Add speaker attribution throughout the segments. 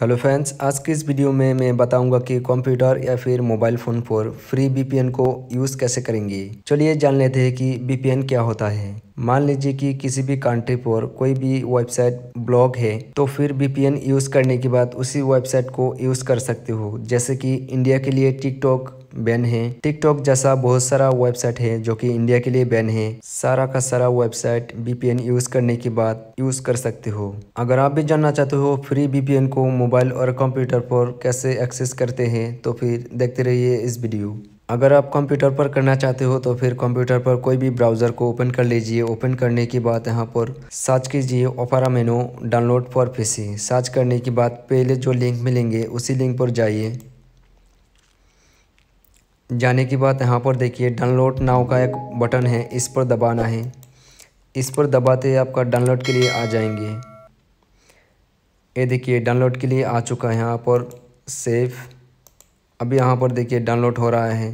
Speaker 1: hello friends आज के इस वीडियो में मैं बताऊंगा कि कंप्यूटर या फिर मोबाइल फ़ोन पर फ्री बीपीएन को यूज़ कैसे करेंगे चलिए जान लेते हैं कि बीपीएन क्या होता है मान लीजिए कि किसी भी कंट्री पर कोई भी वेबसाइट ब्लॉग है तो फिर वीपीएन यूज़ करने के बाद उसी वेबसाइट को यूज़ कर सकते हो जैसे कि इंडिया के लिए टिकटॉक बैन है टिकटॉक जैसा बहुत सारा वेबसाइट है जो कि इंडिया के लिए बैन है सारा का सारा वेबसाइट वीपीएन यूज करने के बाद यूज कर सकते हो अगर आप भी जानना चाहते हो फ्री वीपीएन को मोबाइल और कंप्यूटर पर कैसे एक्सेस करते हैं तो फिर देखते रहिए इस वीडियो अगर आप कंप्यूटर पर करना चाहते हो तो फिर कंप्यूटर पर कोई भी ब्राउज़र को ओपन कर लीजिए ओपन करने के बाद यहाँ पर सर्च कीजिए Opera Mini download for PC search करने के बाद पहले जो लिंक मिलेंगे उसी लिंक पर जाइए जाने के बाद यहाँ पर देखिए डाउनलोड नाव का एक बटन है इस पर दबाना है इस पर दबाते आपका डाउनलोड के लिए आ जाएंगे ये देखिए डाउनलोड के लिए आ चुका है यहाँ पर सेफ़ अब यहाँ पर देखिए डाउनलोड हो रहा है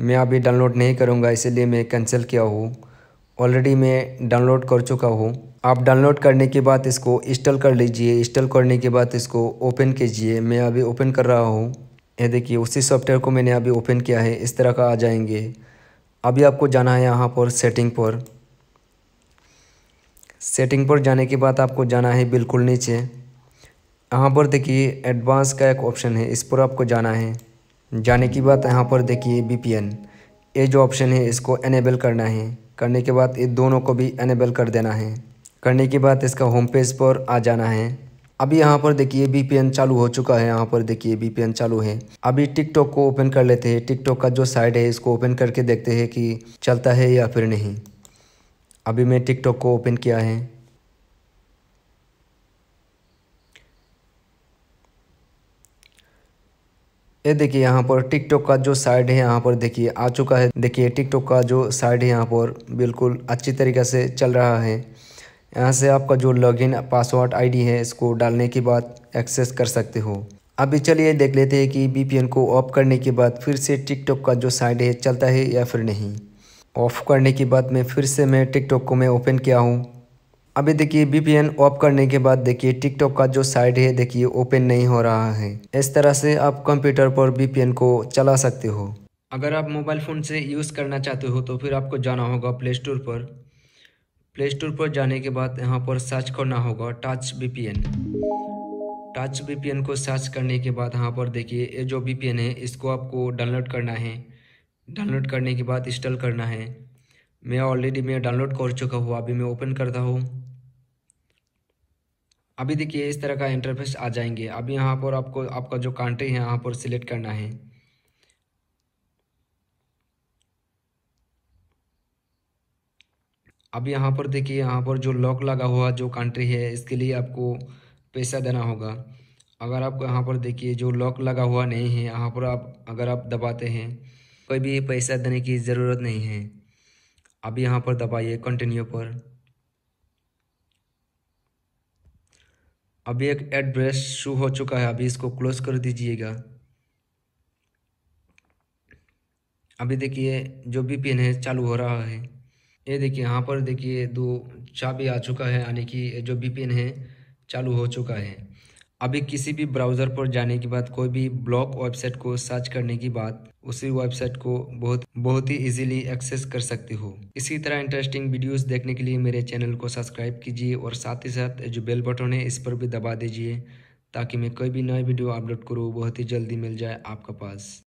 Speaker 1: मैं अभी डाउनलोड नहीं करूँगा इसीलिए मैं कैंसिल किया हूँ ऑलरेडी मैं डाउनलोड कर चुका हूँ आप डाउनलोड करने के बाद इसको इंस्टॉल कर लीजिए इंस्टॉल करने के बाद इसको ओपन कीजिए मैं अभी ओपन कर रहा हूँ ये देखिए उसी सॉफ्टवेयर को मैंने अभी ओपन किया है इस तरह का आ जाएंगे अभी आपको जाना है यहाँ पर सेटिंग पर सेटिंग पर जाने के बाद आपको जाना है बिल्कुल नीचे यहाँ पर देखिए एडवांस का एक ऑप्शन है इस पर आपको जाना है जाने की बात यहाँ पर देखिए बी ये जो ऑप्शन है इसको एनेबल करना है करने के बाद ये दोनों को भी एनेबल कर देना है करने के बाद इसका होम पेज पर आ जाना है अभी यहाँ पर देखिए बी चालू हो चुका है यहाँ पर देखिए बी चालू है अभी टिकटॉक को ओपन कर लेते हैं टिकटॉक का जो साइड है इसको ओपन करके देखते हैं कि चलता है या फिर नहीं अभी मैं टिकटॉक को ओपन किया है ये देखिए यहाँ पर टिकटॉक का जो साइड है यहाँ पर देखिए आ चुका है देखिए टिकटॉक का जो साइड है यहाँ पर बिल्कुल अच्छी तरीके से चल रहा है यहाँ से आपका जो लॉगिन पासवर्ड आईडी है इसको डालने के बाद एक्सेस कर सकते हो अभी चलिए देख लेते हैं कि एन को ऑफ करने के बाद फिर से टिकटॉक का जो साइड है चलता है या फिर नहीं ऑफ करने के बाद मैं फिर से मैं टिकटॉक को मैं ओपन किया हूँ अभी देखिए एन ऑफ करने के बाद देखिए टिकटॉक का जो साइड है देखिए ओपन नहीं हो रहा है इस तरह से आप कंप्यूटर पर एन को चला सकते हो अगर आप मोबाइल फ़ोन से यूज़ करना चाहते हो तो फिर आपको जाना होगा प्ले स्टोर पर प्ले स्टोर पर जाने के बाद यहाँ पर सर्च करना होगा टच बी टच एन को सर्च करने के बाद यहाँ पर देखिए ये जो एन है इसको आपको डाउनलोड करना है डाउनलोड करने के बाद इंस्टॉल करना है मैं ऑलरेडी मैं डाउनलोड कर चुका हूँ अभी मैं ओपन करता हूँ अभी देखिए इस तरह का इंटरफेस आ जाएंगे अभी यहाँ पर आपको आपका जो कंट्री है यहाँ पर सिलेक्ट करना है अब यहाँ पर देखिए यहाँ पर जो लॉक लगा हुआ जो कंट्री है इसके लिए आपको पैसा देना होगा अगर आपको यहाँ पर देखिए जो लॉक लगा हुआ नहीं है यहाँ पर आप अगर आप दबाते हैं कोई भी पैसा देने की ज़रूरत नहीं है अब यहाँ पर दबाइए कंटिन्यू पर अभी एक एड्रेस शो हो चुका है अभी इसको क्लोज कर दीजिएगा अभी देखिए जो भी पिन है चालू हो रहा है ये देखिए यहाँ पर देखिए दो चाबी आ चुका है यानी कि जो भी पिन है चालू हो चुका है अभी किसी भी ब्राउज़र पर जाने के बाद कोई भी ब्लॉक वेबसाइट को सर्च करने के बाद उसी वेबसाइट को बहुत बहुत ही इजीली एक्सेस कर सकते हो इसी तरह इंटरेस्टिंग वीडियोस देखने के लिए मेरे चैनल को सब्सक्राइब कीजिए और साथ ही साथ जो बेल बटन है इस पर भी दबा दीजिए ताकि मैं कोई भी नया वीडियो अपलोड करूँ बहुत ही जल्दी मिल जाए आपके पास